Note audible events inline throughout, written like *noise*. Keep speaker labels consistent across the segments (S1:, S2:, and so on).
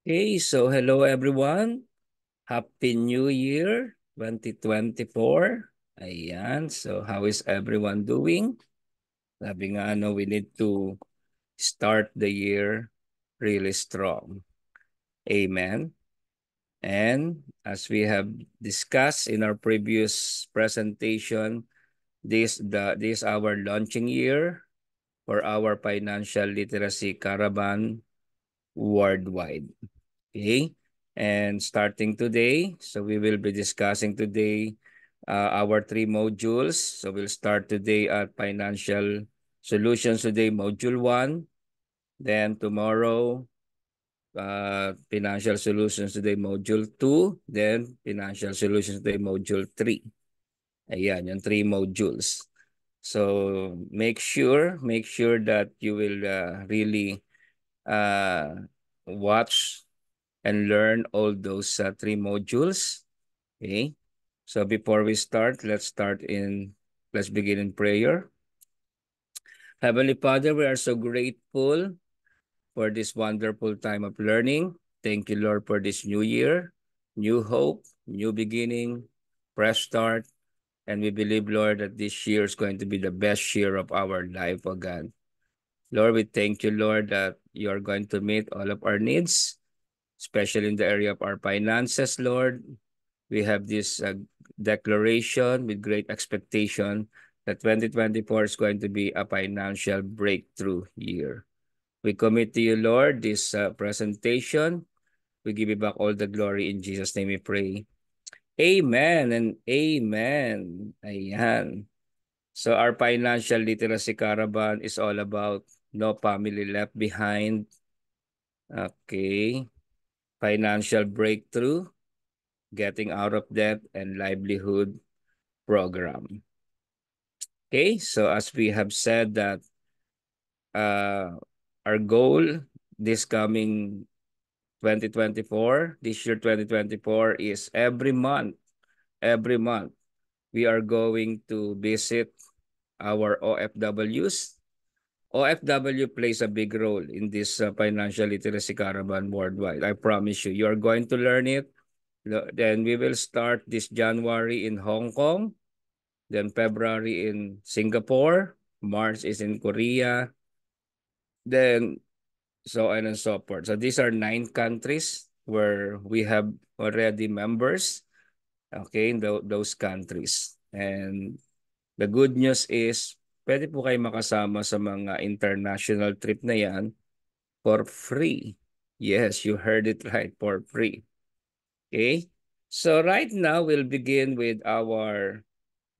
S1: Okay, so hello everyone. Happy New Year 2024. Ayan, so how is everyone doing? Sabi nga, no, we need to start the year really strong. Amen. And as we have discussed in our previous presentation, this the this our launching year for our financial literacy caravan worldwide. Okay? And starting today, so we will be discussing today uh, our three modules. So we'll start today at Financial Solutions today, Module 1. Then tomorrow, uh, Financial Solutions today, Module 2. Then Financial Solutions today, Module 3. Ayan, yung three modules. So make sure, make sure that you will uh, really uh, watch and learn all those uh, three modules. Okay. So before we start, let's start in, let's begin in prayer. Heavenly Father, we are so grateful for this wonderful time of learning. Thank you, Lord, for this new year, new hope, new beginning, fresh start. And we believe, Lord, that this year is going to be the best year of our life, oh God. Lord, we thank you, Lord, that you are going to meet all of our needs, especially in the area of our finances, Lord. We have this uh, declaration with great expectation that 2024 is going to be a financial breakthrough year. We commit to you, Lord, this uh, presentation. We give you back all the glory. In Jesus' name we pray. Amen and amen. Ayan. So our financial literacy caravan is all about No family left behind. Okay. Financial breakthrough, getting out of debt, and livelihood program. Okay, so as we have said that uh, our goal this coming 2024, this year 2024 is every month, every month, we are going to visit our OFWs OFW plays a big role in this uh, financial literacy caravan worldwide. I promise you, you are going to learn it. Then we will start this January in Hong Kong, then February in Singapore, March is in Korea, then so on and so forth. So these are nine countries where we have already members, okay, in the, those countries. And the good news is pwede po kayo makasama sa mga international trip na yan for free. Yes, you heard it right, for free. Okay? So right now, we'll begin with our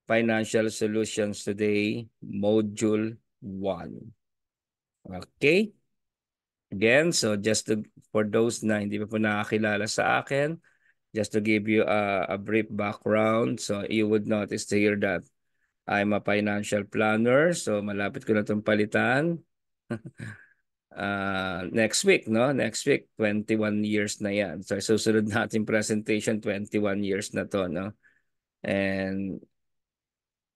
S1: Financial Solutions Today, Module 1. Okay? Again, so just to, for those na hindi pa po nakakilala sa akin, just to give you a, a brief background, so you would notice here that I'm a financial planner, so malapit ko na tong palitan. uh, *laughs* next week, no? Next week, 21 years na yan. So, susunod natin presentation, 21 years na to, no? And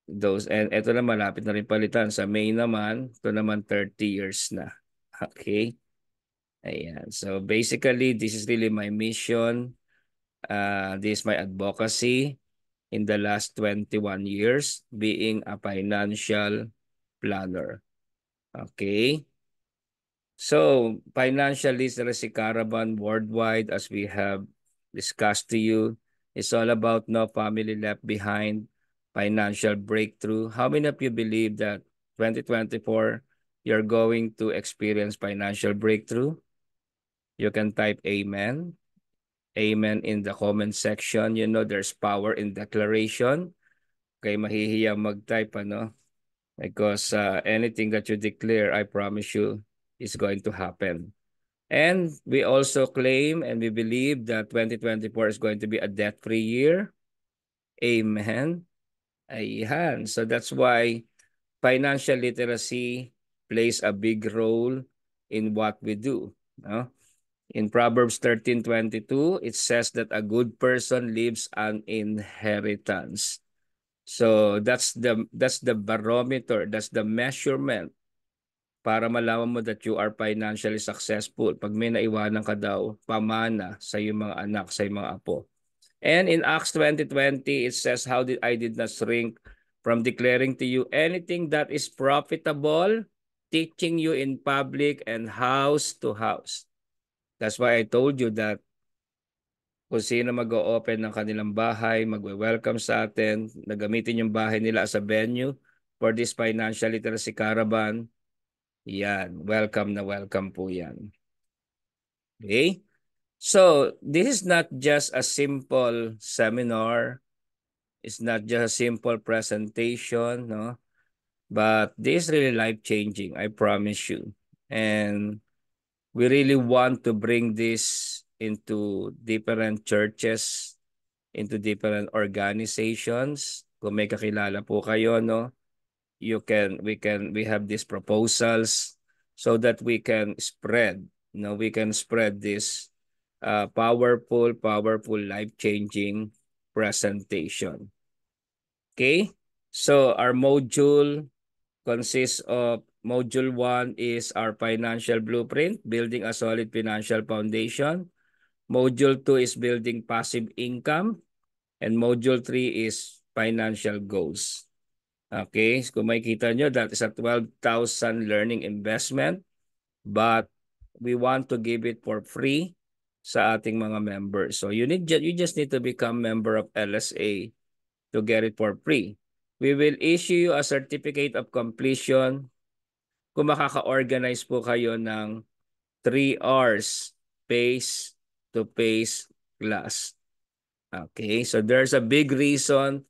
S1: those, and ito na malapit na rin palitan. Sa May naman, ito naman 30 years na. Okay? Ayan. So, basically, this is really my mission. Uh, this is my advocacy in the last 21 years being a financial planner. Okay. So, financial literacy caravan worldwide, as we have discussed to you, is all about no family left behind, financial breakthrough. How many of you believe that 2024, you're going to experience financial breakthrough? You can type amen amen in the comment section. You know, there's power in declaration. Okay, mahihiya mag-type, ano? Because uh, anything that you declare, I promise you, is going to happen. And we also claim and we believe that 2024 is going to be a debt-free year. Amen. Ayan. So that's why financial literacy plays a big role in what we do. No? In Proverbs 13:22, it says that a good person leaves an inheritance. So that's the that's the barometer, that's the measurement para malaman mo that you are financially successful. Pag may naiwanan ka daw, pamana sa iyong mga anak, sa iyong mga apo. And in Acts 20.20, it says, How did I did not shrink from declaring to you anything that is profitable, teaching you in public and house to house. That's why I told you that kung sino mag-o-open ng kanilang bahay, magwe-welcome sa atin, nagamitin yung bahay nila as a venue for this financial literacy caravan. Yan, welcome na welcome po yan. Okay? So, this is not just a simple seminar. It's not just a simple presentation, no? But this is really life-changing, I promise you. And we really want to bring this into different churches, into different organizations. Kung may kakilala po kayo, no? You can, we can, we have these proposals so that we can spread, you no? Know, we can spread this uh, powerful, powerful, life-changing presentation. Okay? So our module consists of Module 1 is our financial blueprint, building a solid financial foundation. Module 2 is building passive income. And Module 3 is financial goals. Okay, so kung makikita nyo, that is a 12,000 learning investment. But we want to give it for free sa ating mga members. So you, need, you just need to become member of LSA to get it for free. We will issue you a certificate of completion kung makaka-organize po kayo ng 3 hours pace to pace class. Okay, so there's a big reason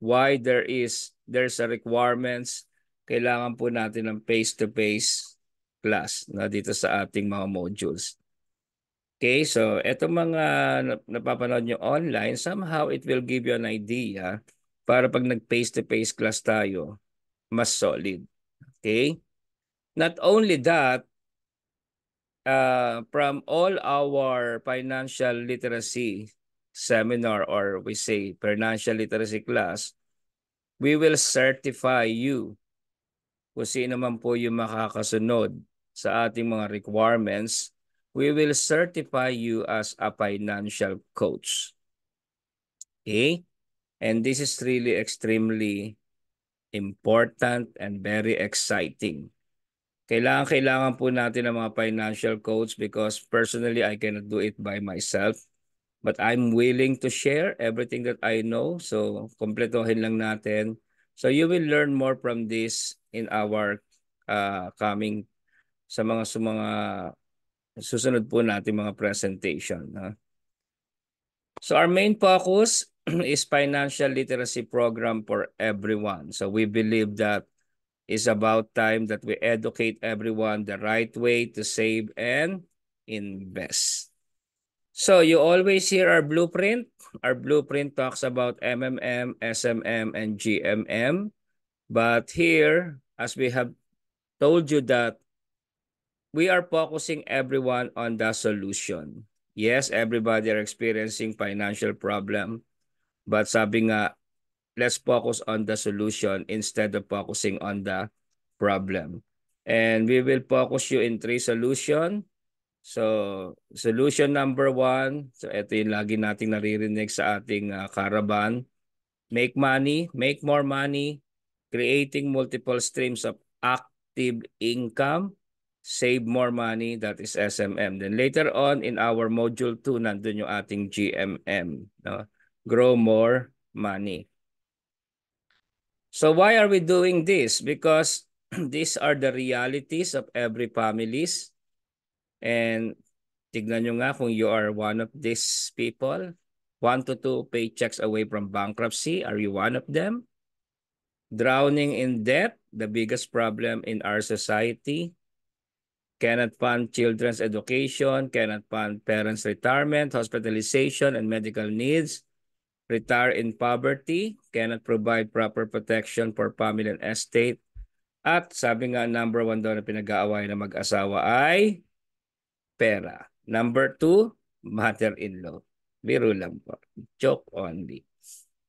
S1: why there is there's a requirements kailangan po natin ng pace to pace class na dito sa ating mga modules. Okay, so eto mga napapanood nyo online, somehow it will give you an idea para pag nag face to -face class tayo, mas solid. Okay? Not only that, uh, from all our financial literacy seminar or we say financial literacy class, we will certify you kung sino man po yung makakasunod sa ating mga requirements. We will certify you as a financial coach. Okay? And this is really extremely important and very exciting. Kailangan, kailangan po natin ng mga financial coach because personally, I cannot do it by myself. But I'm willing to share everything that I know. So, kompletohin lang natin. So, you will learn more from this in our uh, coming sa mga, sa mga susunod po natin mga presentation. Ha? So, our main focus *clears throat* is financial literacy program for everyone. So we believe that It's about time that we educate everyone the right way to save and invest. So you always hear our blueprint. Our blueprint talks about MMM, SMM, and GMM. But here, as we have told you that we are focusing everyone on the solution. Yes, everybody are experiencing financial problem. But sabi nga, let's focus on the solution instead of focusing on the problem. And we will focus you in three solution. So, solution number one, so ito yung lagi nating naririnig sa ating uh, caravan. Make money, make more money, creating multiple streams of active income, save more money, that is SMM. Then later on in our module 2, nandun yung ating GMM, no? grow more money. So why are we doing this? Because *clears throat* these are the realities of every families. And tignan nyo nga kung you are one of these people. One to two paychecks away from bankruptcy. Are you one of them? Drowning in debt, the biggest problem in our society. Cannot fund children's education, cannot fund parents' retirement, hospitalization, and medical needs retire in poverty, cannot provide proper protection for family and estate. At sabi nga number one daw na pinag-aaway na mag-asawa ay pera. Number two, mother-in-law. Biro lang po. Joke only.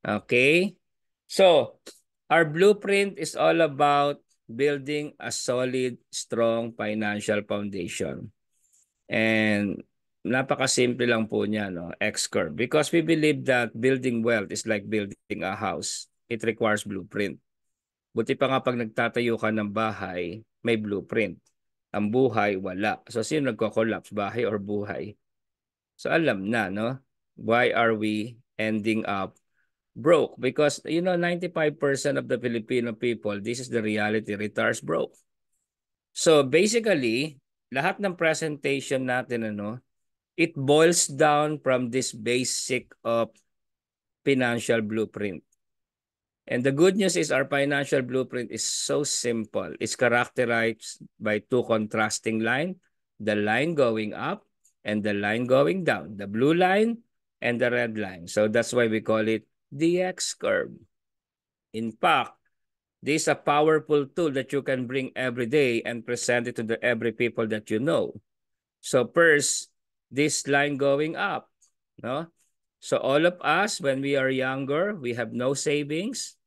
S1: Okay? So, our blueprint is all about building a solid, strong financial foundation. And napakasimple lang po niya, no? X-curve. Because we believe that building wealth is like building a house. It requires blueprint. Buti pa nga pag nagtatayo ka ng bahay, may blueprint. Ang buhay, wala. So sino nagko-collapse? Bahay or buhay? So alam na, no? Why are we ending up broke? Because, you know, 95% of the Filipino people, this is the reality, retires broke. So basically, lahat ng presentation natin, ano, it boils down from this basic of financial blueprint. And the good news is our financial blueprint is so simple. It's characterized by two contrasting lines, the line going up and the line going down, the blue line and the red line. So that's why we call it the X curve. In fact, this is a powerful tool that you can bring every day and present it to the every people that you know. So first, this line going up. No? So all of us, when we are younger, we have no savings.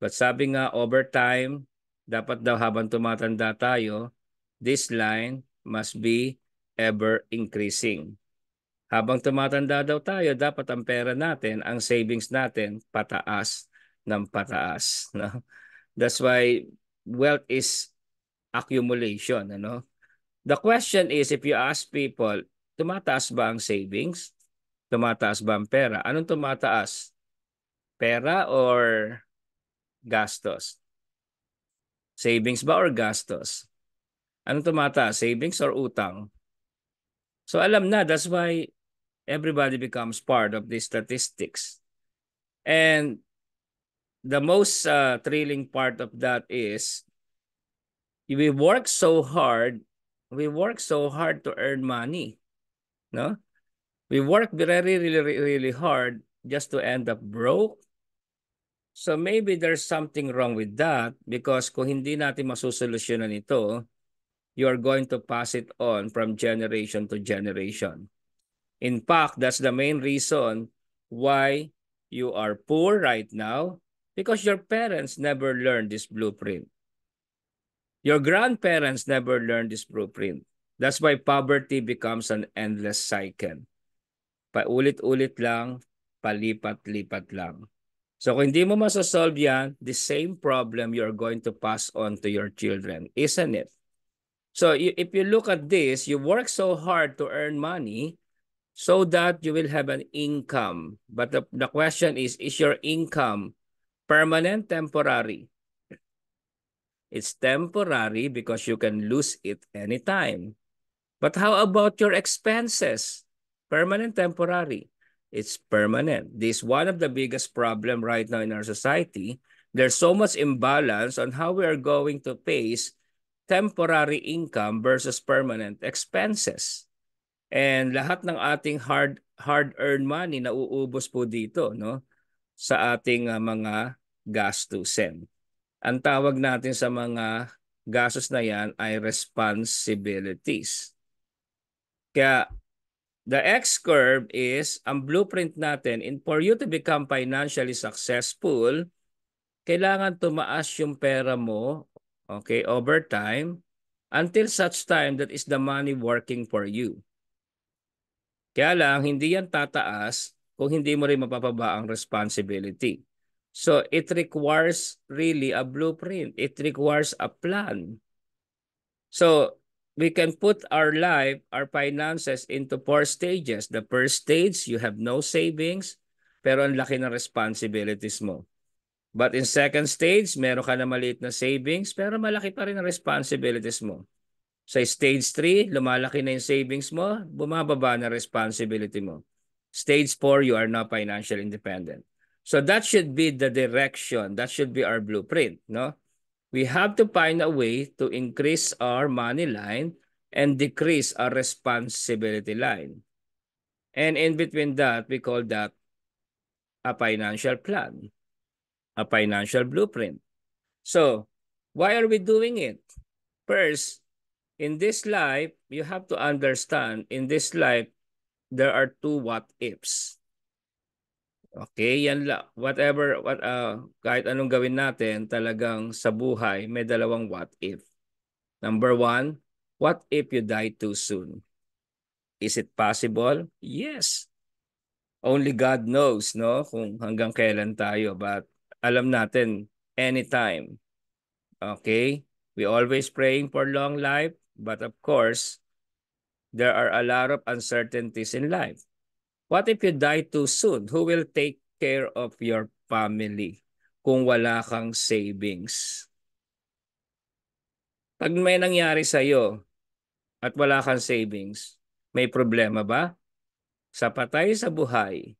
S1: But sabi nga, over time, dapat daw habang tumatanda tayo, this line must be ever increasing. Habang tumatanda daw tayo, dapat ang pera natin, ang savings natin, pataas ng pataas. No? That's why wealth is accumulation. Ano? The question is, if you ask people, Tumataas ba ang savings? Tumataas ba ang pera? Anong tumataas? Pera or gastos? Savings ba or gastos? Anong tumataas? Savings or utang? So alam na, that's why everybody becomes part of these statistics. And the most uh, thrilling part of that is we work so hard, we work so hard to earn money. No? We work very, really, really hard just to end up broke. So maybe there's something wrong with that because kung hindi natin masosolusyunan ito, you are going to pass it on from generation to generation. In fact, that's the main reason why you are poor right now because your parents never learned this blueprint. Your grandparents never learned this blueprint. That's why poverty becomes an endless cycle. Paulit-ulit lang, palipat-lipat lang. So kung hindi mo masasolve yan, the same problem you're going to pass on to your children, isn't it? So if you look at this, you work so hard to earn money so that you will have an income. But the, the question is, is your income permanent, temporary? It's temporary because you can lose it anytime. But how about your expenses? Permanent, temporary. It's permanent. This is one of the biggest problem right now in our society. There's so much imbalance on how we are going to face temporary income versus permanent expenses. And lahat ng ating hard hard-earned money na uubos po dito no sa ating uh, mga gastusin. Ang tawag natin sa mga gastos na yan ay responsibilities. Kaya the X curve is ang blueprint natin in for you to become financially successful, kailangan tumaas yung pera mo, okay, over time until such time that is the money working for you. Kaya lang hindi yan tataas kung hindi mo rin mapapaba ang responsibility. So it requires really a blueprint. It requires a plan. So we can put our life, our finances into four stages. The first stage, you have no savings, pero ang laki ng responsibilities mo. But in second stage, meron ka na maliit na savings, pero malaki pa rin ang responsibilities mo. Sa stage 3, lumalaki na yung savings mo, bumababa na responsibility mo. Stage 4, you are now financially independent. So that should be the direction, that should be our blueprint, no? We have to find a way to increase our money line and decrease our responsibility line. And in between that, we call that a financial plan, a financial blueprint. So, why are we doing it? First, in this life, you have to understand, in this life, there are two what ifs. Okay, yan la whatever what uh, kahit anong gawin natin, talagang sa buhay may dalawang what if. Number one, what if you die too soon? Is it possible? Yes. Only God knows, no, kung hanggang kailan tayo, but alam natin anytime. Okay? We always praying for long life, but of course, there are a lot of uncertainties in life. What if you die too soon? Who will take care of your family kung wala kang savings? Pag may nangyari sa'yo at wala kang savings, may problema ba? Sa patay sa buhay,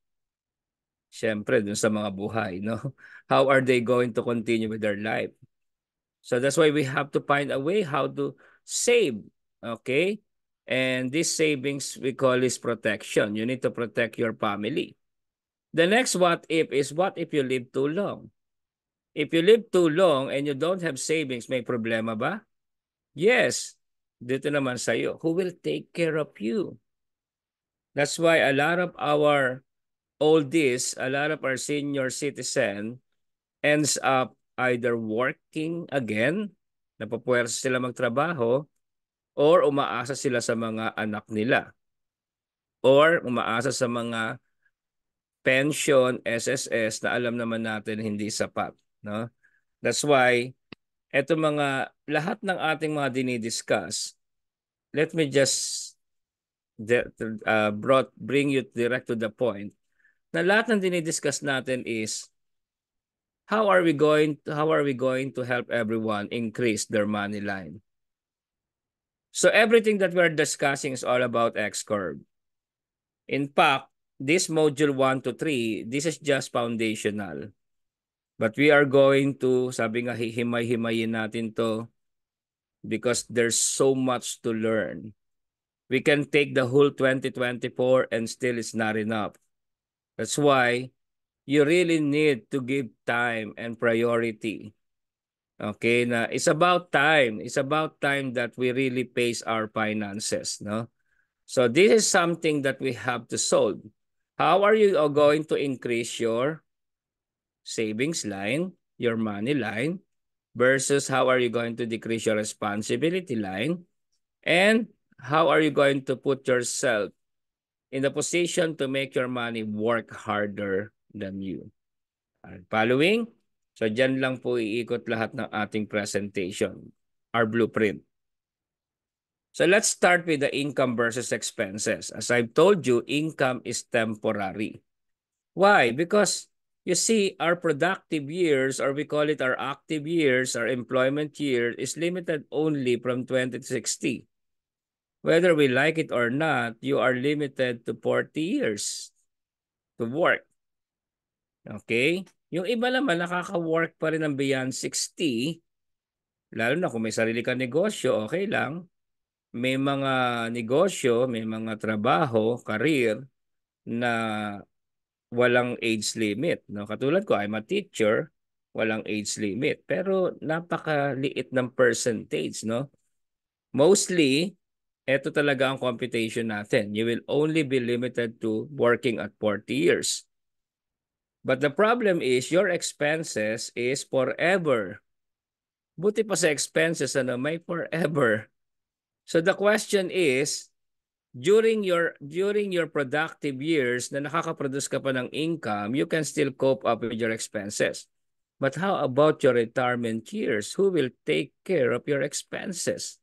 S1: syempre dun sa mga buhay, no? *laughs* How are they going to continue with their life? So that's why we have to find a way how to save, okay? And this savings we call is protection. You need to protect your family. The next what if is what if you live too long? If you live too long and you don't have savings, may problema ba? Yes. Dito naman sa iyo, who will take care of you? That's why a lot of our oldies, a lot of our senior citizen ends up either working again, napapuwersa sila magtrabaho, or umaasa sila sa mga anak nila or umaasa sa mga pension, SSS na alam naman natin hindi sapat. No? That's why eto mga lahat ng ating mga dinidiscuss, let me just uh, brought, bring you direct to the point na lahat ng dinidiscuss natin is how are we going to, how are we going to help everyone increase their money line So everything that we're discussing is all about X-curve. In fact, this module 1 to 3, this is just foundational. But we are going to, sabi nga, himay-himayin natin to because there's so much to learn. We can take the whole 2024 and still it's not enough. That's why you really need to give time and priority Okay, na it's about time. It's about time that we really pace our finances, no? So this is something that we have to solve. How are you going to increase your savings line, your money line, versus how are you going to decrease your responsibility line, and how are you going to put yourself in the position to make your money work harder than you? Are following? So dyan lang po iikot lahat ng ating presentation, our blueprint. So let's start with the income versus expenses. As I've told you, income is temporary. Why? Because you see, our productive years, or we call it our active years, our employment year, is limited only from 20 to 60. Whether we like it or not, you are limited to 40 years to work. Okay? Yung iba naman, nakaka-work pa rin ng beyond 60. Lalo na kung may sarili kang negosyo, okay lang. May mga negosyo, may mga trabaho, career na walang age limit. No? Katulad ko, I'm a teacher, walang age limit. Pero napakaliit ng percentage. No? Mostly, ito talaga ang computation natin. You will only be limited to working at 40 years. But the problem is your expenses is forever. Buti pa sa expenses ano may forever. So the question is during your during your productive years na nakakaproduce ka pa ng income, you can still cope up with your expenses. But how about your retirement years? Who will take care of your expenses?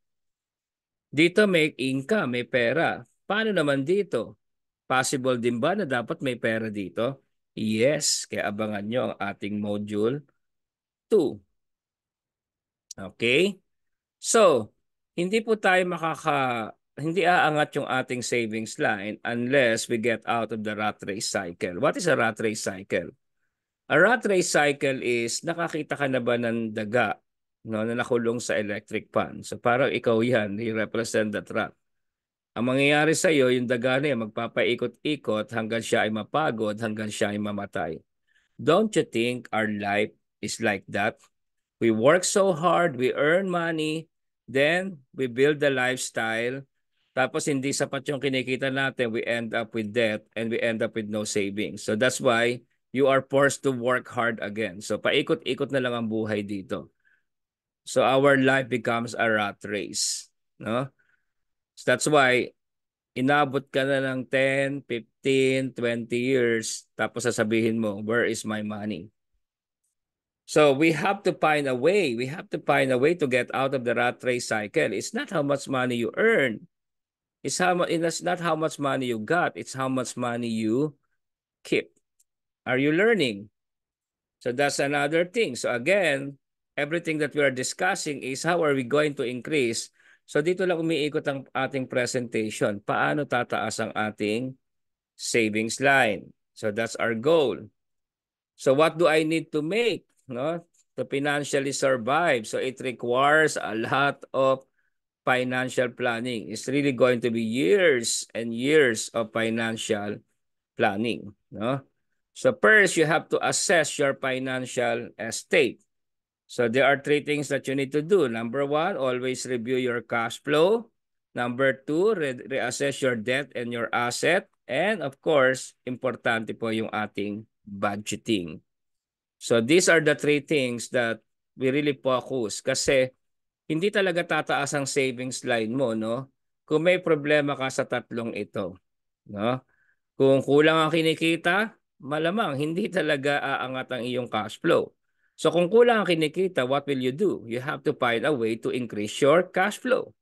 S1: Dito may income, may pera. Paano naman dito? Possible din ba na dapat may pera dito? Yes, kaya abangan nyo ang ating module 2. Okay? So, hindi po tayo makaka hindi aangat yung ating savings line unless we get out of the rat race cycle. What is a rat race cycle? A rat race cycle is nakakita ka na ba ng daga no, na nakulong sa electric pan? So parang ikaw yan, you represent that rat. Ang mangyayari sa iyo, yung dagana ay magpapaikot-ikot hanggang siya ay mapagod, hanggang siya ay mamatay. Don't you think our life is like that? We work so hard, we earn money, then we build the lifestyle, tapos hindi sapat yung kinikita natin, we end up with debt and we end up with no savings. So that's why you are forced to work hard again. So paikot-ikot na lang ang buhay dito. So our life becomes a rat race. No? So that's why, inabot ka na ng 10, 15, 20 years, tapos sasabihin mo, where is my money? So we have to find a way. We have to find a way to get out of the rat race cycle. It's not how much money you earn. It's how It's not how much money you got. It's how much money you keep. Are you learning? So that's another thing. So again, everything that we are discussing is how are we going to increase So dito lang umiikot ang ating presentation. Paano tataas ang ating savings line? So that's our goal. So what do I need to make no, to financially survive? So it requires a lot of financial planning. It's really going to be years and years of financial planning. No? So first, you have to assess your financial estate. So there are three things that you need to do. Number one, always review your cash flow. Number two, re reassess your debt and your asset. And of course, importante po yung ating budgeting. So these are the three things that we really focus kasi hindi talaga tataas ang savings line mo no kung may problema ka sa tatlong ito no kung kulang ang kinikita malamang hindi *laughs* talaga aangat ang iyong cash flow So kung kulang ang kinikita, what will you do? You have to find a way to increase your cash flow.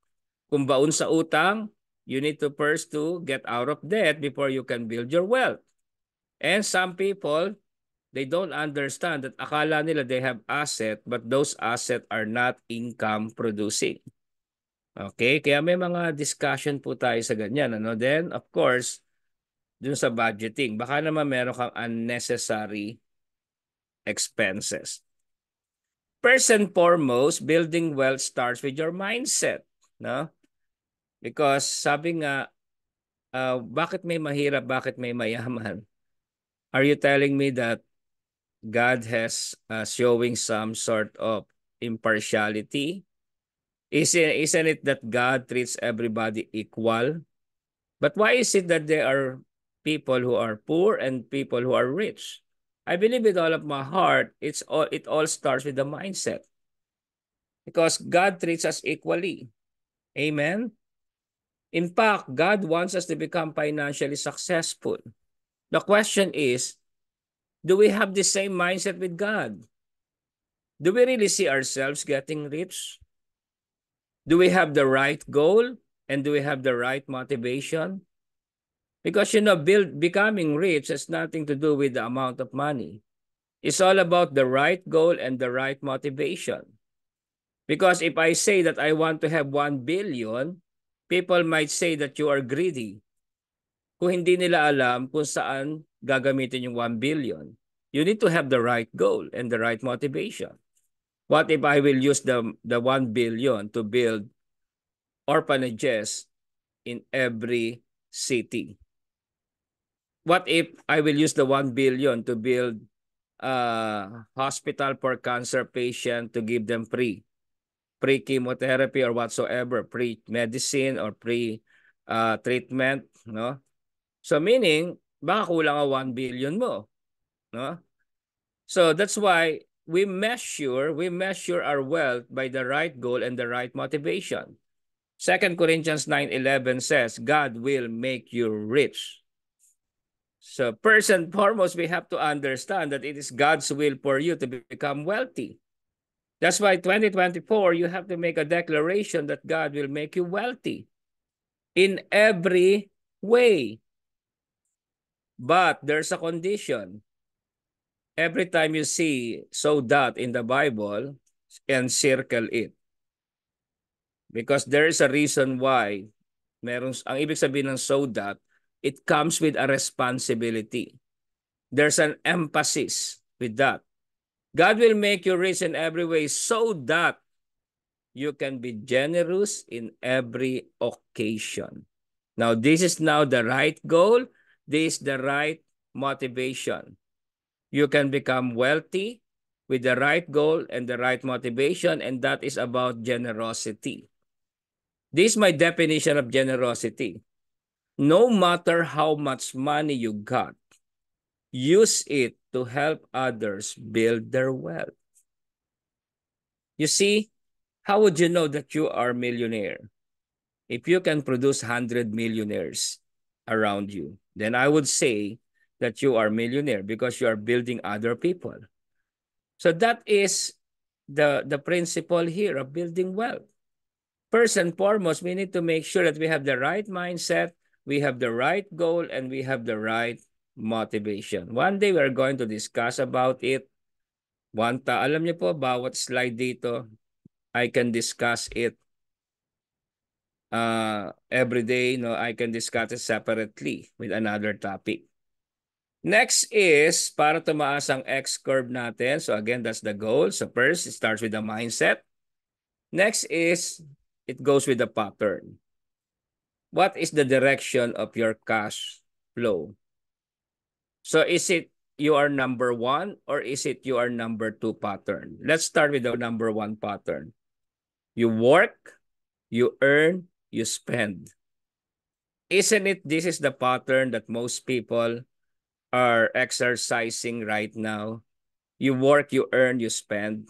S1: Kung baon sa utang, you need to first to get out of debt before you can build your wealth. And some people, they don't understand that akala nila they have asset but those asset are not income producing. Okay, kaya may mga discussion po tayo sa ganyan. Ano? Then, of course, dun sa budgeting, baka naman meron kang unnecessary expenses. First and foremost, building wealth starts with your mindset. No? Because sabi nga, uh, bakit may mahirap, bakit may mayaman? *laughs* Are you telling me that God has uh, showing some sort of impartiality? Isn't, isn't it that God treats everybody equal? But why is it that there are people who are poor and people who are rich? I believe with all of my heart, it's all it all starts with the mindset. Because God treats us equally. Amen. In fact, God wants us to become financially successful. The question is, do we have the same mindset with God? Do we really see ourselves getting rich? Do we have the right goal? And do we have the right motivation? Because you know, build, becoming rich has nothing to do with the amount of money. It's all about the right goal and the right motivation. Because if I say that I want to have 1 billion, people might say that you are greedy. Kung hindi nila alam kung saan gagamitin yung 1 billion, you need to have the right goal and the right motivation. What if I will use the, the 1 billion to build orphanages in every city? what if I will use the 1 billion to build a hospital for cancer patient to give them free pre chemotherapy or whatsoever, pre medicine or pre uh, treatment, no? So meaning baka kulang ang 1 billion mo, no? So that's why we measure we measure our wealth by the right goal and the right motivation. 2 Corinthians 9:11 says, God will make you rich So first and foremost, we have to understand that it is God's will for you to become wealthy. That's why 2024, you have to make a declaration that God will make you wealthy in every way. But there's a condition. Every time you see so that in the Bible, and circle it. Because there is a reason why meron, ang ibig sabihin ng so that it comes with a responsibility. There's an emphasis with that. God will make you rich in every way so that you can be generous in every occasion. Now, this is now the right goal. This is the right motivation. You can become wealthy with the right goal and the right motivation, and that is about generosity. This is my definition of generosity no matter how much money you got, use it to help others build their wealth. You see, how would you know that you are a millionaire? If you can produce 100 millionaires around you, then I would say that you are a millionaire because you are building other people. So that is the, the principle here of building wealth. First and foremost, we need to make sure that we have the right mindset we have the right goal and we have the right motivation. One day we are going to discuss about it. Wanta, alam niyo po, bawat slide dito, I can discuss it uh, every day. No, I can discuss it separately with another topic. Next is para tumaas ang X-curve natin. So again, that's the goal. So first, it starts with the mindset. Next is it goes with the pattern what is the direction of your cash flow? So is it you are number one or is it you are number two pattern? Let's start with the number one pattern. You work, you earn, you spend. Isn't it this is the pattern that most people are exercising right now? You work, you earn, you spend.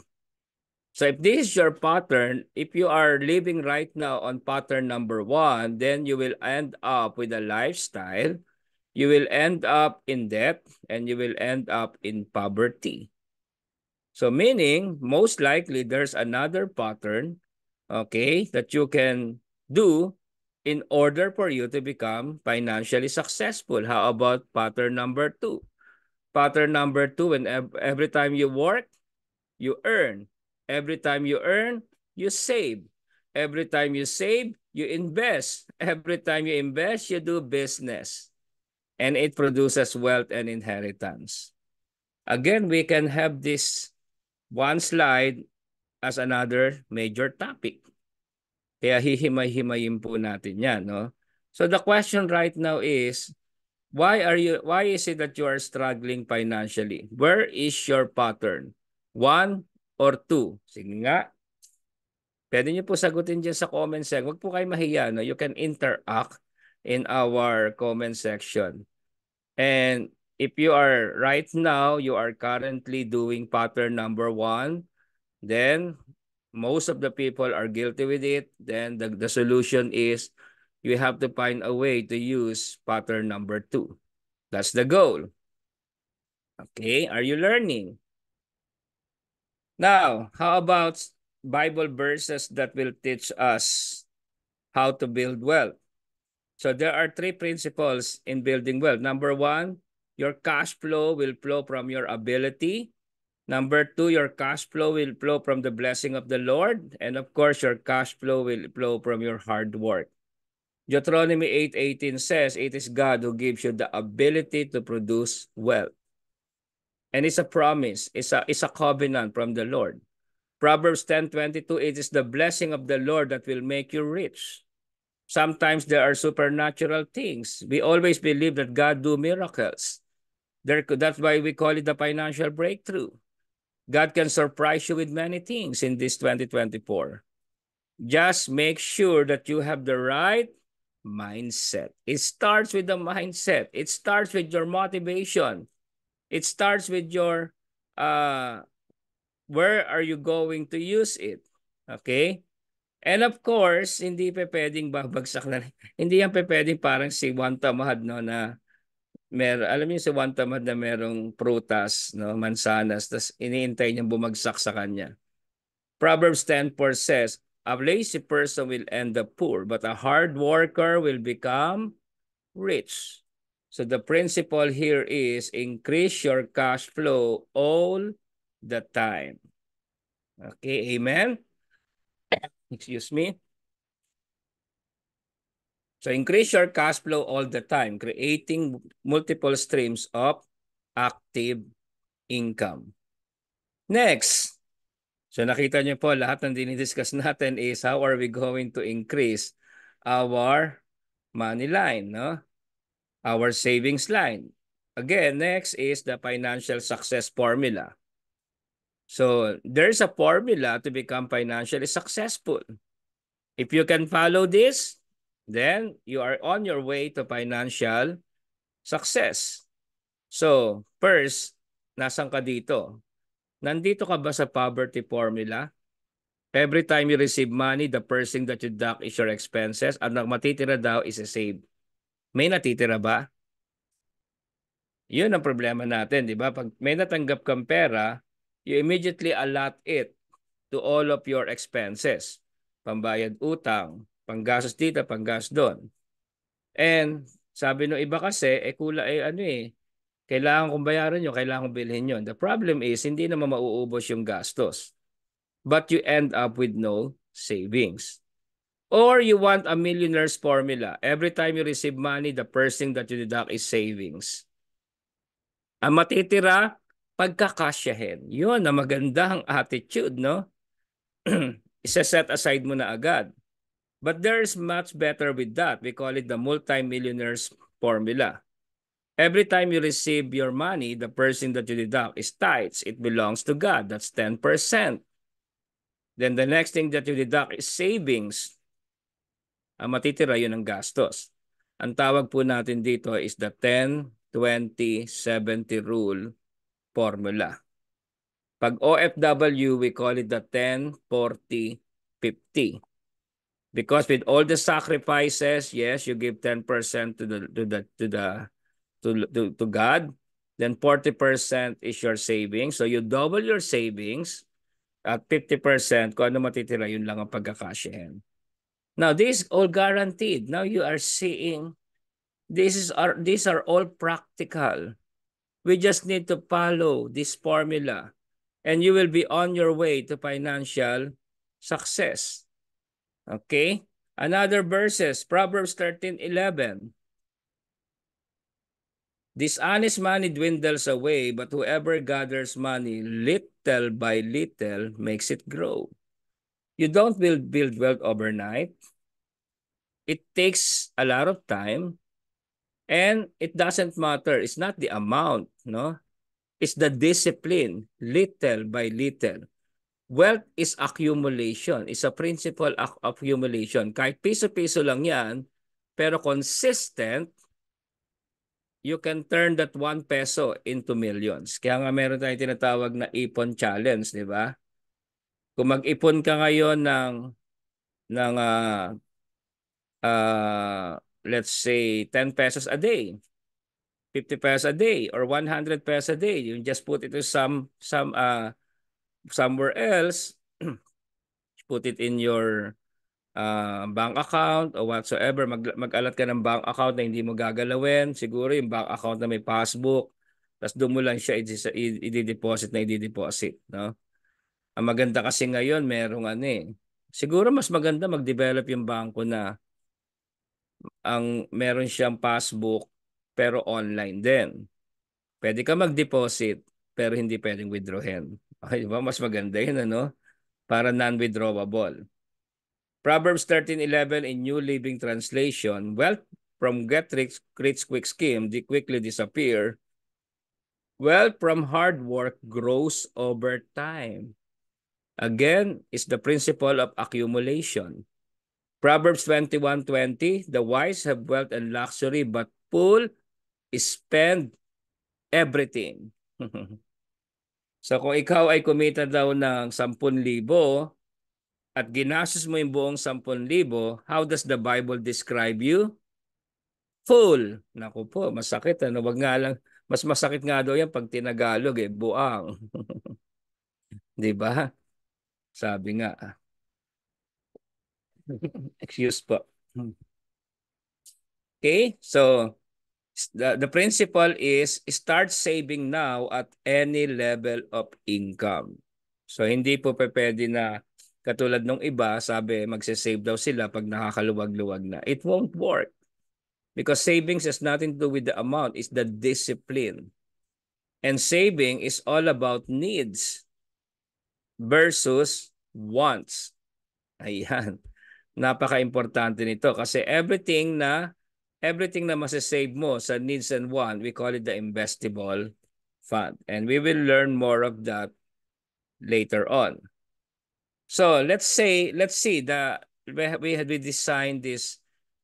S1: So if this is your pattern, if you are living right now on pattern number one, then you will end up with a lifestyle. You will end up in debt and you will end up in poverty. So meaning, most likely there's another pattern, okay, that you can do in order for you to become financially successful. How about pattern number two? Pattern number two, when every time you work, you earn. Every time you earn, you save. Every time you save, you invest. *laughs* Every time you invest, you do business. And it produces wealth and inheritance. Again, we can have this one slide as another major topic. Kaya hihimay-himayin po natin yan. No? So the question right now is, why are you why is it that you are struggling financially? Where is your pattern? One, or 2? Sige nga. Pwede niyo po sagutin dyan sa comment section. Huwag po kayo mahiya. No? You can interact in our comment section. And if you are right now, you are currently doing pattern number 1, then most of the people are guilty with it. Then the, the solution is you have to find a way to use pattern number 2. That's the goal. Okay, are you learning? Now, how about Bible verses that will teach us how to build wealth? So there are three principles in building wealth. Number one, your cash flow will flow from your ability. Number two, your cash flow will flow from the blessing of the Lord. And of course, your cash flow will flow from your hard work. Deuteronomy 8.18 says, It is God who gives you the ability to produce wealth and it's a promise. It's a, it's a covenant from the Lord. Proverbs 10:22 it is the blessing of the Lord that will make you rich. Sometimes there are supernatural things. We always believe that God do miracles. There, that's why we call it the financial breakthrough. God can surprise you with many things in this 2024. Just make sure that you have the right mindset. It starts with the mindset. It starts with your motivation. It starts with your uh, where are you going to use it? Okay? And of course, hindi pe pwedeng babagsak na. *laughs* hindi yan pe pwedeng parang si Juan Tamad no na mer alam niyo si Juan Tamad na merong prutas, no, mansanas, tas iniintay niyang bumagsak sa kanya. Proverbs 10:4 says, "A lazy person will end up poor, but a hard worker will become rich." So the principle here is increase your cash flow all the time. Okay, amen? Excuse me. So increase your cash flow all the time, creating multiple streams of active income. Next. So nakita niyo po lahat ng dinidiscuss natin is how are we going to increase our money line, no? our savings line. Again, next is the financial success formula. So there's a formula to become financially successful. If you can follow this, then you are on your way to financial success. So first, nasan ka dito? Nandito ka ba sa poverty formula? Every time you receive money, the first thing that you dock is your expenses at matitira daw is a save may natitira ba? Yun ang problema natin, di ba? Pag may natanggap kang pera, you immediately allot it to all of your expenses. Pambayad utang, panggastos dito, panggastos doon. And sabi ng iba kasi, eh kula, eh ano eh, kailangan kong bayaran yun, kailangan kong bilhin yun. The problem is, hindi naman mauubos yung gastos. But you end up with no savings. Or you want a millionaire's formula. Every time you receive money, the first thing that you deduct is savings. Ang matitira, pagkakasyahin. Yun, ang magandang *laughs* attitude, no? *clears throat* Isa-set aside mo na agad. But there's much better with that. We call it the multi-millionaire's formula. Every time you receive your money, the first thing that you deduct is tithes. It belongs to God. That's 10%. Then the next thing that you deduct is savings. Ang ah, matitira yun ang gastos. Ang tawag po natin dito is the 10, 20, 70 rule formula. Pag OFW, we call it the 10, 40, 50. Because with all the sacrifices, yes, you give 10% to the to the to the to, to, to God, then 40% is your savings. So you double your savings at 50% kung ano matitira, yun lang ang pagkakasyahin. Now, this all guaranteed. Now you are seeing this is are these are all practical. We just need to follow this formula and you will be on your way to financial success. Okay? Another verses, Proverbs 13:11. Dishonest money dwindles away, but whoever gathers money little by little makes it grow. you don't build build wealth overnight. It takes a lot of time and it doesn't matter. It's not the amount, no? It's the discipline, little by little. Wealth is accumulation. It's a principle of accumulation. Kahit piso-piso lang yan, pero consistent, you can turn that 1 peso into millions. Kaya nga meron tayong tinatawag na ipon challenge, di ba? Kung mag-ipon ka ngayon ng ng uh, uh, let's say 10 pesos a day, 50 pesos a day or 100 pesos a day, you just put it to some some uh somewhere else, *clears throat* put it in your uh, bank account or whatsoever, mag, mag ka ng bank account na hindi mo gagalawin, siguro yung bank account na may passbook, tapos doon mo lang siya i-deposit na i-deposit, no? Ang maganda kasi ngayon, merong ano eh. Siguro mas maganda mag-develop yung bangko na ang meron siyang passbook pero online din. Pwede ka mag-deposit pero hindi pwedeng withdrawin. *laughs* Okay, diba? Mas maganda yun, ano? Para non-withdrawable. Proverbs 13.11 in New Living Translation, Wealth from get-rich quick scheme they quickly disappear. Wealth from hard work grows over time. Again, is the principle of accumulation. Proverbs 21:20, the wise have wealth and luxury, but fool spend everything. *laughs* so kung ikaw ay kumita daw ng 10,000 at ginastos mo yung buong 10,000, how does the Bible describe you? Fool. Naku po, masakit. Ano? Wag nga lang, mas masakit nga daw yan pag tinagalog eh, buang. *laughs* 'Di ba? Sabi nga. Excuse po. Okay, so the, the principle is start saving now at any level of income. So hindi po pwede na katulad nung iba, sabi magsasave daw sila pag nakakaluwag-luwag na. It won't work. Because savings has nothing to do with the amount, it's the discipline. And saving is all about needs versus wants. Ayan. Napaka-importante nito kasi everything na everything na masasave mo sa needs and wants, we call it the investable fund. And we will learn more of that later on. So let's say, let's see the we had we designed this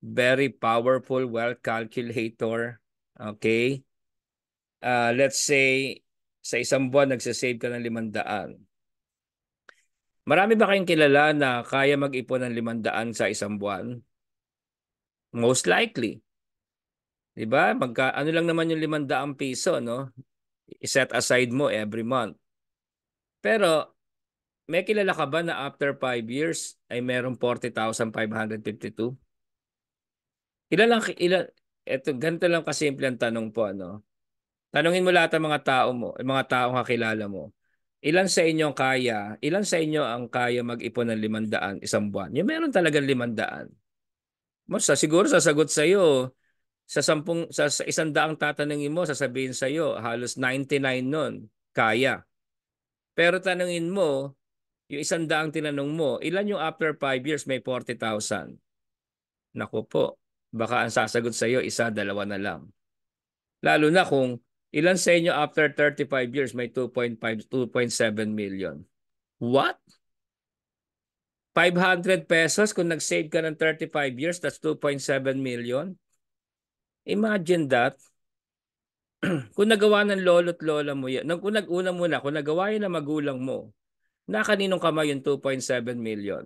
S1: very powerful wealth calculator. Okay. Uh, let's say sa isang buwan nagsasave ka ng 500. Marami ba kayong kilala na kaya mag-ipon ng 500 sa isang buwan? Most likely. 'Di ba? Magka ano lang naman yung 500 piso, no? I-set aside mo every month. Pero may kilala ka ba na after 5 years ay merong 40,552? Ilan lang ilan eto ganito lang kasimple ang tanong po ano. Tanungin mo lahat ng mga tao mo, mga taong kakilala mo ilan sa inyo ang kaya, ilan sa inyo ang kaya mag-ipon ng limandaan isang buwan? Yung meron talagang limandaan. Masa, siguro sasagot sa iyo, sa, sampung, sa, sa isang daang tatanungin mo, sasabihin sa iyo, halos 99 nun, kaya. Pero tanungin mo, yung isang daang tinanong mo, ilan yung after 5 years may 40,000? Nako po, baka ang sasagot sa iyo, isa, dalawa na lang. Lalo na kung Ilan sa inyo after 35 years may 2.5 2.7 million? What? 500 pesos kung nag-save ka ng 35 years, that's 2.7 million. Imagine that. *clears throat* kung nagawa ng lolo't lola mo yan, kung nag-una muna, kung nagawa yan ng magulang mo, na kaninong kamay yung 2.7 million?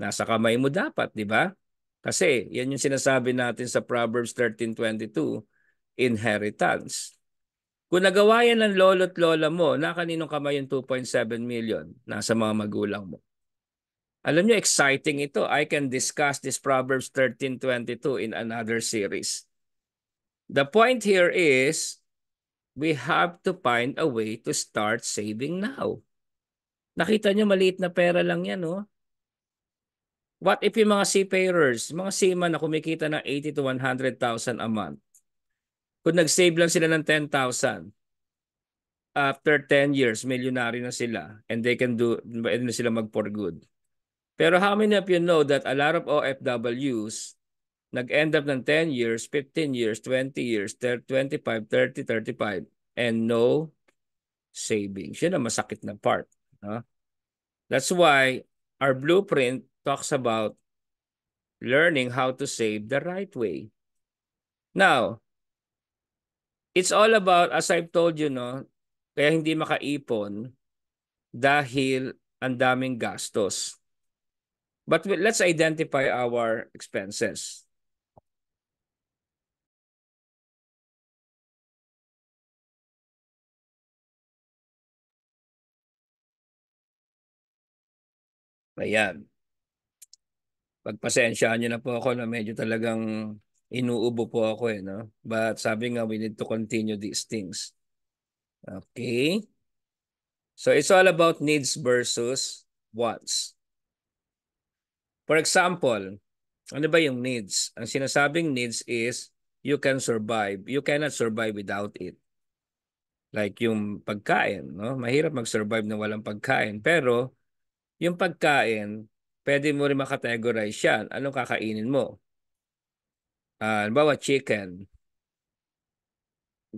S1: Nasa kamay mo dapat, di ba? Kasi yan yung sinasabi natin sa Proverbs 13.22 inheritance. Kung nagawa yan ng lolo't lola mo, na kaninong kamay yung 2.7 million? Nasa mga magulang mo. Alam niyo, exciting ito. I can discuss this Proverbs 13.22 in another series. The point here is, we have to find a way to start saving now. Nakita niyo, maliit na pera lang yan, no? Oh. What if yung mga seafarers, mga seaman na kumikita ng 80 to 100,000 a month, kung nag-save lang sila ng 10,000, after 10 years, millionary na sila and they can do, pwede na sila mag for good. Pero how many of you know that a lot of OFWs nag-end up ng 10 years, 15 years, 20 years, 25, 30, 35, and no savings. Yun ang masakit na part. No? That's why our blueprint talks about learning how to save the right way. Now, it's all about, as I've told you, no, kaya hindi makaipon dahil ang daming gastos. But let's identify our expenses. Ayan. Pagpasensyahan niyo na po ako na medyo talagang inuubo po ako eh, no? But sabi nga, we need to continue these things. Okay? So it's all about needs versus wants. For example, ano ba yung needs? Ang sinasabing needs is you can survive. You cannot survive without it. Like yung pagkain, no? Mahirap mag-survive na walang pagkain. Pero yung pagkain, pwede mo rin makategorize yan. Anong kakainin mo? uh, ah, bawa chicken,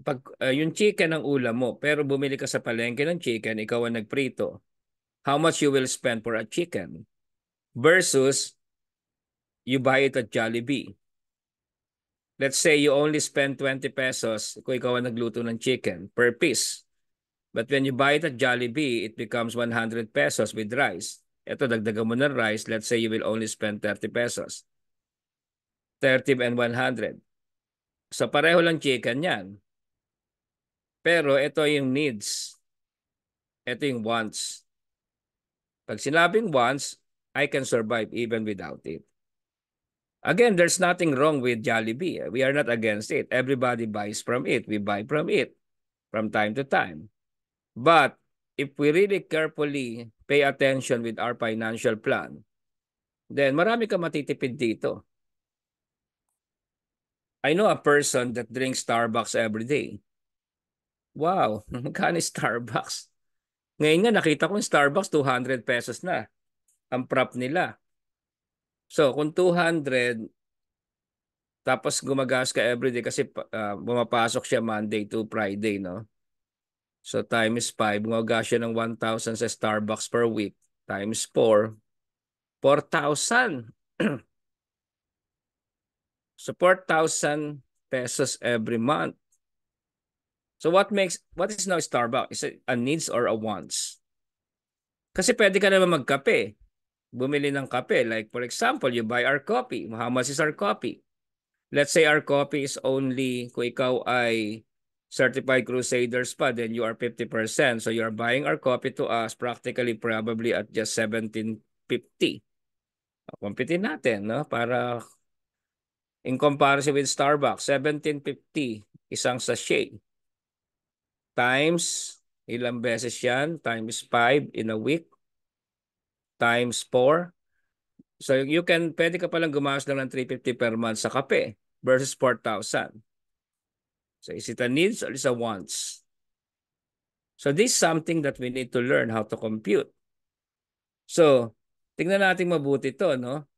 S1: pag uh, yung chicken ang ulam mo, pero bumili ka sa palengke ng chicken, ikaw ang nagprito. How much you will spend for a chicken versus you buy it at Jollibee. Let's say you only spend 20 pesos kung ikaw ang nagluto ng chicken per piece. But when you buy it at Jollibee, it becomes 100 pesos with rice. Ito, dagdagan mo ng rice. Let's say you will only spend 30 pesos. 30 and 100. So pareho lang chicken yan. Pero ito yung needs. Ito yung wants. Pag sinabing wants, I can survive even without it. Again, there's nothing wrong with Jollibee. We are not against it. Everybody buys from it. We buy from it from time to time. But if we really carefully pay attention with our financial plan, then marami ka matitipid dito. I know a person that drinks Starbucks every day. Wow, *laughs* magkano Starbucks? Ngayon nga nakita ko yung Starbucks 200 pesos na ang prop nila. So kung 200 tapos gumagas ka everyday kasi uh, ah, bumapasok siya Monday to Friday, no? So times 5, gumagas siya ng 1,000 sa Starbucks per week times 4, 4,000. *clears throat* So 4,000 pesos every month. So what makes what is now Starbucks? Is it a needs or a wants? Kasi pwede ka naman magkape. Bumili ng kape. Like for example, you buy our coffee. How much is our coffee? Let's say our coffee is only kung ikaw ay certified crusaders pa, then you are 50%. So you are buying our coffee to us practically probably at just 1750. Kumpitin natin no? para In comparison with Starbucks, 17.50 isang sachet. Times, ilang beses yan? Times 5 in a week. Times 4. So you can, pwede ka palang gumawas lang ng 350 per month sa kape versus 4,000. So is it a needs or is it a wants? So this is something that we need to learn how to compute. So, tingnan natin mabuti to, no?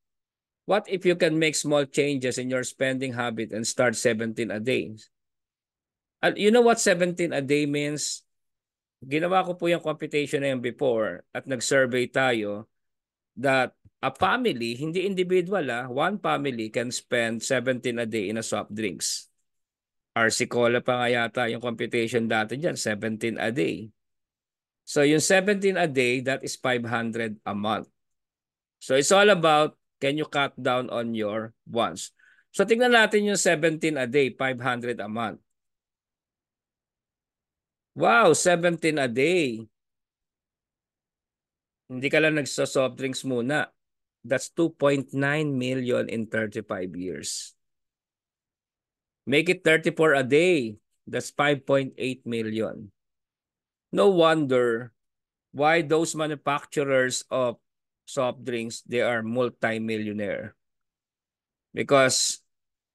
S1: What if you can make small changes in your spending habit and start 17 a day? You know what 17 a day means? Ginawa ko po yung computation na yan before at nag-survey tayo that a family, hindi individual ah, one family can spend 17 a day in a soft drinks. RC Cola pa nga yata yung computation dati dyan, 17 a day. So yung 17 a day, that is 500 a month. So it's all about Can you cut down on your wants? So tingnan natin yung 17 a day, 500 a month. Wow, 17 a day. Hindi ka lang nagsasoft drinks muna. That's 2.9 million in 35 years. Make it 34 a day. That's 5.8 million. No wonder why those manufacturers of soft drinks, they are multi-millionaire. Because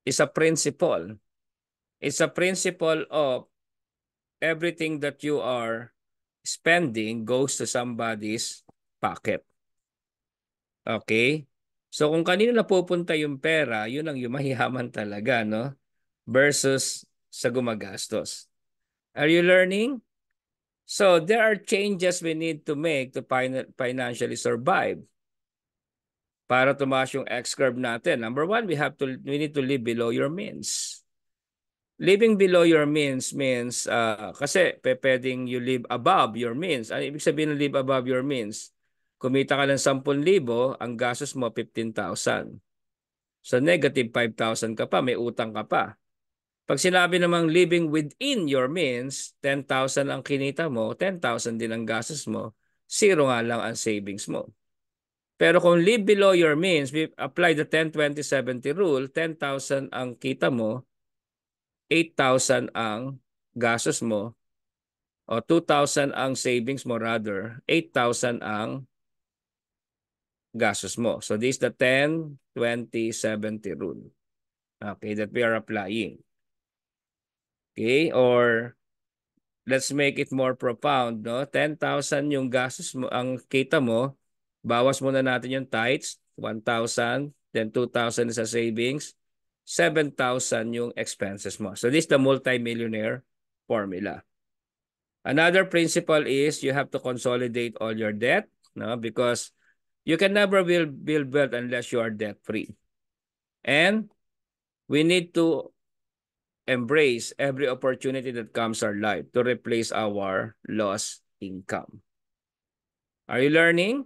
S1: it's a principle. It's a principle of everything that you are spending goes to somebody's pocket. Okay? So kung kanino napupunta yung pera, yun ang yumahihaman *laughs* talaga, no? Versus sa gumagastos. Are you learning? So there are changes we need to make to fin- financially survive para tumaas yung X-curve natin. Number one, we have to we need to live below your means. Living below your means means uh, kasi pwedeng you live above your means. Ano ibig sabihin ng live above your means? Kumita ka ng 10,000, ang gastos mo 15,000. So negative 5,000 ka pa, may utang ka pa. Pag sinabi namang living within your means, 10,000 ang kinita mo, 10,000 din ang gastos mo, zero nga lang ang savings mo. Pero kung live below your means, we apply the 10-20-70 rule, 10,000 ang kita mo, 8,000 ang gastos mo, o 2,000 ang savings mo rather, 8,000 ang gastos mo. So this is the 10, 20, 70 rule. Okay, that we are applying. Okay? Or let's make it more profound, no? 10,000 yung gastos mo, ang kita mo, bawas muna natin yung tithes, 1,000, then 2,000 sa savings, 7,000 yung expenses mo. So this is the multimillionaire formula. Another principle is you have to consolidate all your debt, no? Because you can never build build wealth unless you are debt free. And we need to embrace every opportunity that comes our life to replace our lost income. Are you learning?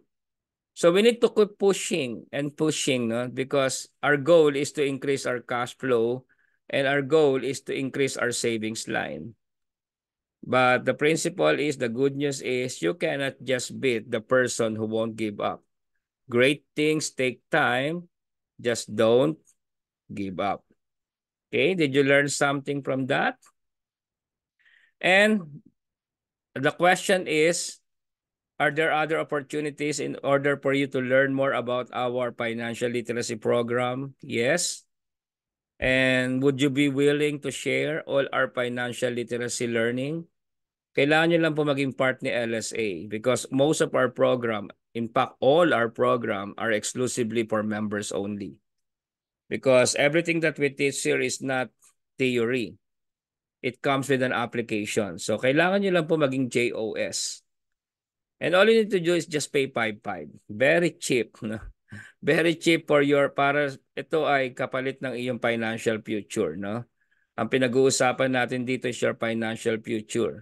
S1: So we need to keep pushing and pushing no? because our goal is to increase our cash flow and our goal is to increase our savings line. But the principle is the good news is you cannot just beat the person who won't give up. Great things take time. Just don't give up. Okay, did you learn something from that? And the question is, are there other opportunities in order for you to learn more about our financial literacy program? Yes. And would you be willing to share all our financial literacy learning? Kailangan nyo lang po maging part ni LSA because most of our program, in fact, all our program are exclusively for members only. Because everything that we teach here is not theory. It comes with an application. So kailangan nyo lang po maging JOS. And all you need to do is just pay 5.5. Very cheap. *laughs* No? Very cheap for your, para ito ay kapalit ng iyong financial future. No? Ang pinag-uusapan natin dito is your financial future.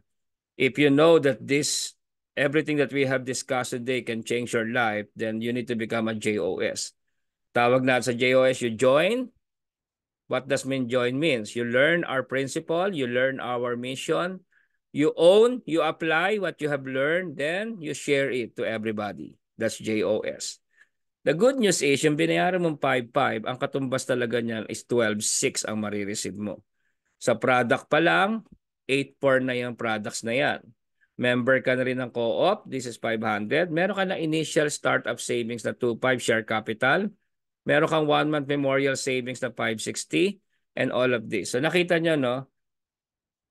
S1: If you know that this, everything that we have discussed today can change your life, then you need to become a JOS. Tawag na sa JOS, you join. What does mean join means? You learn our principle, you learn our mission, you own, you apply what you have learned, then you share it to everybody. That's JOS. The good news is, yung binayaran mong 5.5, ang katumbas talaga niyan is 12.6 ang marireceive mo. Sa product pa lang, 8.4 na yung products na yan. Member ka na rin ng co-op, this is 500. Meron ka na initial startup savings na 2.5 share capital meron kang one month memorial savings na 560 and all of this. So nakita nyo, no?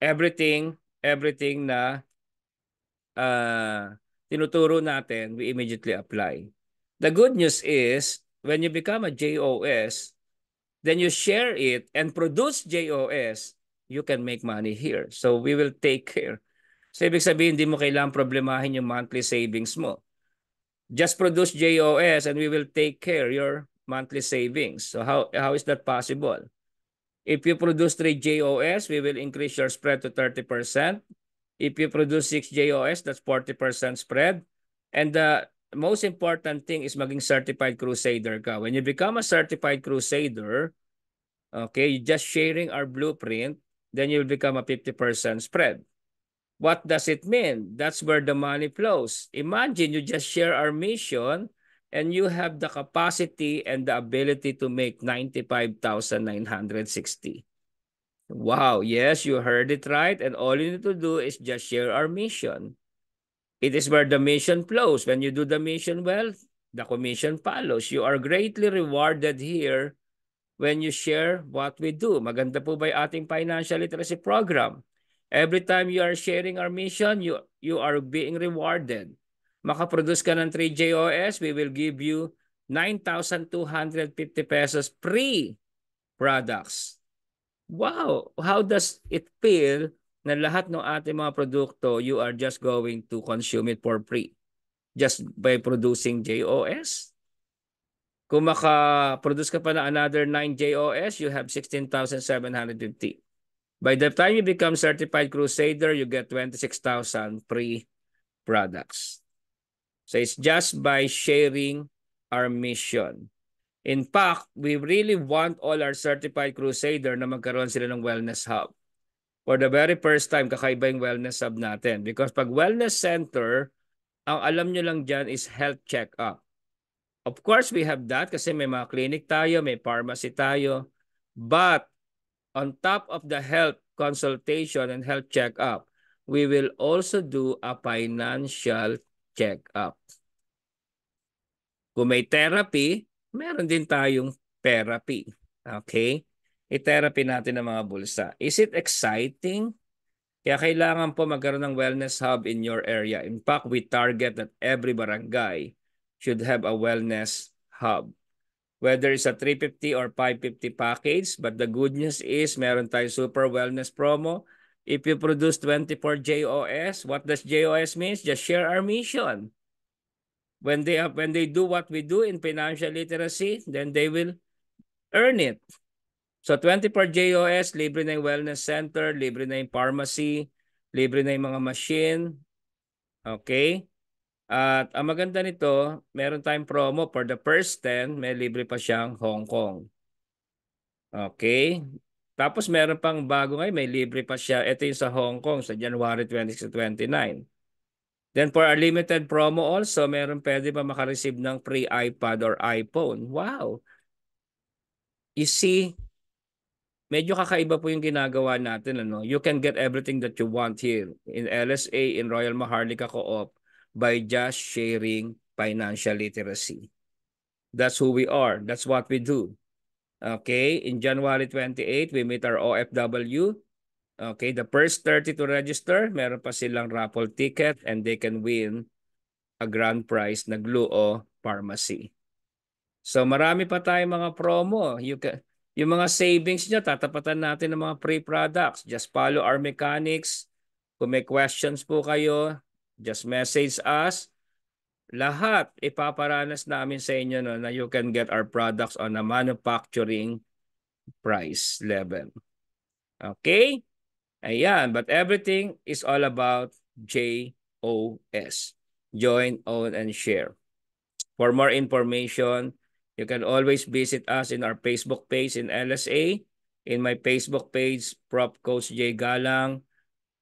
S1: Everything, everything na uh, tinuturo natin, we immediately apply. The good news is, when you become a JOS, then you share it and produce JOS, you can make money here. So we will take care. So ibig sabihin, hindi mo kailangang problemahin yung monthly savings mo. Just produce JOS and we will take care your monthly savings. So how, how is that possible? If you produce 3 JOS, we will increase your spread to 30%. If you produce 6 JOS, that's 40% spread. And the most important thing is maging certified crusader ka. When you become a certified crusader, okay, you just sharing our blueprint, then you'll become a 50% spread. What does it mean? That's where the money flows. Imagine you just share our mission, and you have the capacity and the ability to make 95,960. Wow, yes, you heard it right. And all you need to do is just share our mission. It is where the mission flows. When you do the mission well, the commission follows. You are greatly rewarded here when you share what we do. Maganda po ba yung ating financial literacy program? Every time you are sharing our mission, you, you are being rewarded makaproduce ka ng 3 JOS, we will give you 9,250 pesos pre-products. Wow! How does it feel na lahat ng ating mga produkto, you are just going to consume it for free just by producing JOS? Kung makaproduce ka pa na another 9 JOS, you have 16,750. By the time you become certified crusader, you get 26,000 free products. So it's just by sharing our mission. In fact, we really want all our certified crusader na magkaroon sila ng wellness hub. For the very first time, kakaiba yung wellness hub natin. Because pag wellness center, ang alam nyo lang dyan is health check-up. Of course, we have that kasi may mga clinic tayo, may pharmacy tayo. But on top of the health consultation and health check-up, we will also do a financial check up. Kung may therapy, meron din tayong therapy. Okay? I-therapy natin ang mga bulsa. Is it exciting? Kaya kailangan po magkaroon ng wellness hub in your area. In fact, we target that every barangay should have a wellness hub. Whether it's a 350 or 550 package, but the good news is meron tayong super wellness promo If you produce 24 JOS, what does JOS means? Just share our mission. When they have, when they do what we do in financial literacy, then they will earn it. So 24 JOS, libre na yung wellness center, libre na yung pharmacy, libre na yung mga machine. Okay? At ang maganda nito, meron tayong promo for the first 10, may libre pa siyang Hong Kong. Okay? Tapos meron pang bago ngayon, may libre pa siya. Ito yung sa Hong Kong sa January 26 to 29. Then for our limited promo also, meron pwede pa makareceive ng free iPad or iPhone. Wow! You see, medyo kakaiba po yung ginagawa natin. Ano? You can get everything that you want here in LSA, in Royal Maharlika Co-op by just sharing financial literacy. That's who we are. That's what we do. Okay, in January 28, we meet our OFW. Okay, the first 30 to register, meron pa silang raffle ticket and they can win a grand prize na Gluo Pharmacy. So marami pa tayong mga promo. You can, yung mga savings niya, tatapatan natin ng mga free products. Just follow our mechanics. Kung may questions po kayo, just message us lahat ipaparanas namin sa inyo no, na you can get our products on a manufacturing price level. Okay? Ayan, but everything is all about JOS. Join, own, and share. For more information, you can always visit us in our Facebook page in LSA, in my Facebook page, Prop Coach J. Galang.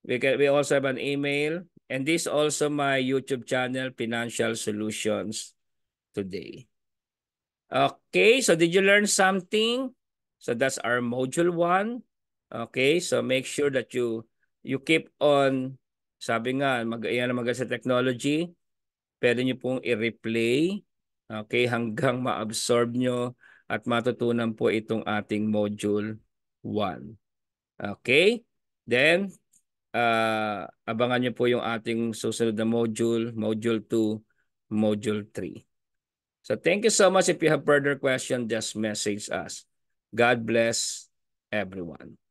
S1: We, can, we also have an email, And this also my YouTube channel, Financial Solutions Today. Okay, so did you learn something? So that's our module one. Okay, so make sure that you you keep on, sabi nga, mag-iyan mag sa technology, pwede nyo pong i-replay okay, hanggang ma-absorb nyo at matutunan po itong ating module 1. Okay, then uh, abangan nyo po yung ating susunod na module, module 2, module 3. So thank you so much. If you have further questions, just message us. God bless everyone.